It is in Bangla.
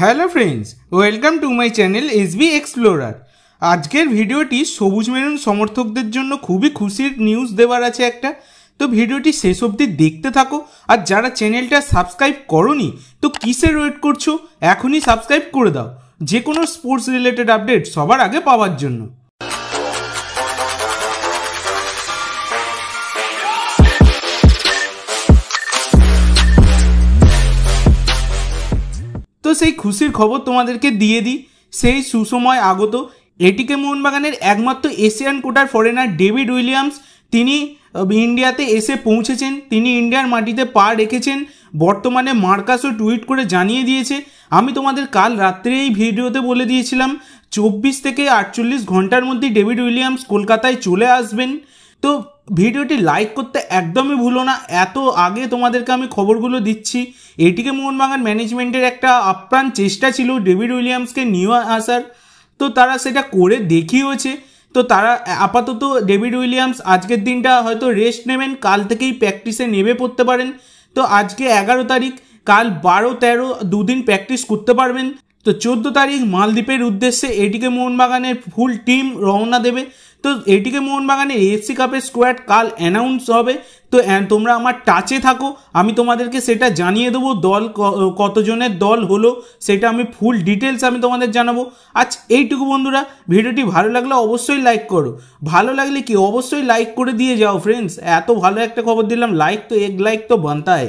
hello friends welcome to my channel S B explorer আজকের ভিডিওটি সবুজ মেরুন সমর্থকদের জন্য খুবই খুশির নিউজ দেওয়ার আছে একটা তো ভিডিওটি শেষ অবধি দেখতে থাকো আর যারা চ্যানেলটা সাবস্ক্রাইব করনি তো কিসের ওয়েট করছো এখনই সাবস্ক্রাইব করে দাও যে কোনো স্পোর্টস রিলেটেড আপডেট সবার আগে পাওয়ার জন্য তো সেই খুশির খবর তোমাদেরকে দিয়ে দিই সেই সুসময় আগত এটিকে মোহনবাগানের একমাত্র এশিয়ান কোটার ফরেনার ডেভিড উইলিয়ামস তিনি ইন্ডিয়াতে এসে পৌঁছেছেন তিনি ইন্ডিয়ার মাটিতে পা রেখেছেন বর্তমানে মার্কাসও টুইট করে জানিয়ে দিয়েছে আমি তোমাদের কাল রাত্রে এই ভিডিওতে বলে দিয়েছিলাম চব্বিশ থেকে আটচল্লিশ ঘন্টার মধ্যে ডেভিড উইলিয়ামস কলকাতায় চলে আসবেন তো ভিডিওটি লাইক করতে একদমই ভুলো না এত আগে তোমাদেরকে আমি খবরগুলো দিচ্ছি এটিকে মোহনবাগান ম্যানেজমেন্টের একটা আপ্রাণ চেষ্টা ছিল ডেভিড উইলিয়ামসকে নিয়ে আসার তো তারা সেটা করে দেখিয়েছে তো তারা আপাতত ডেভিড উইলিয়ামস আজকের দিনটা হয়তো রেস্ট নেবেন কাল থেকেই প্র্যাকটিসে নেমে পড়তে পারেন তো আজকে এগারো তারিখ কাল বারো তেরো দুদিন প্র্যাকটিস করতে পারবেন তো চোদ্দ তারিখ মালদ্বীপের উদ্দেশ্যে এটিকে মোহনবাগানের ফুল টিম রওনা দেবে তো এটিকে মোহনবাগানের এসি কাপের স্কোয়াড কাল অ্যানাউন্স হবে তো তোমরা আমার টাচে থাকো আমি তোমাদেরকে সেটা জানিয়ে দেবো দল কতজনের দল হলো সেটা আমি ফুল ডিটেলস আমি তোমাদের জানাবো আজ এইটুকু বন্ধুরা ভিডিওটি ভালো লাগলে অবশ্যই লাইক করো ভালো লাগলে কি অবশ্যই লাইক করে দিয়ে যাও ফ্রেন্ডস এত ভালো একটা খবর দিলাম লাইক তো এক লাইক তো বানতায়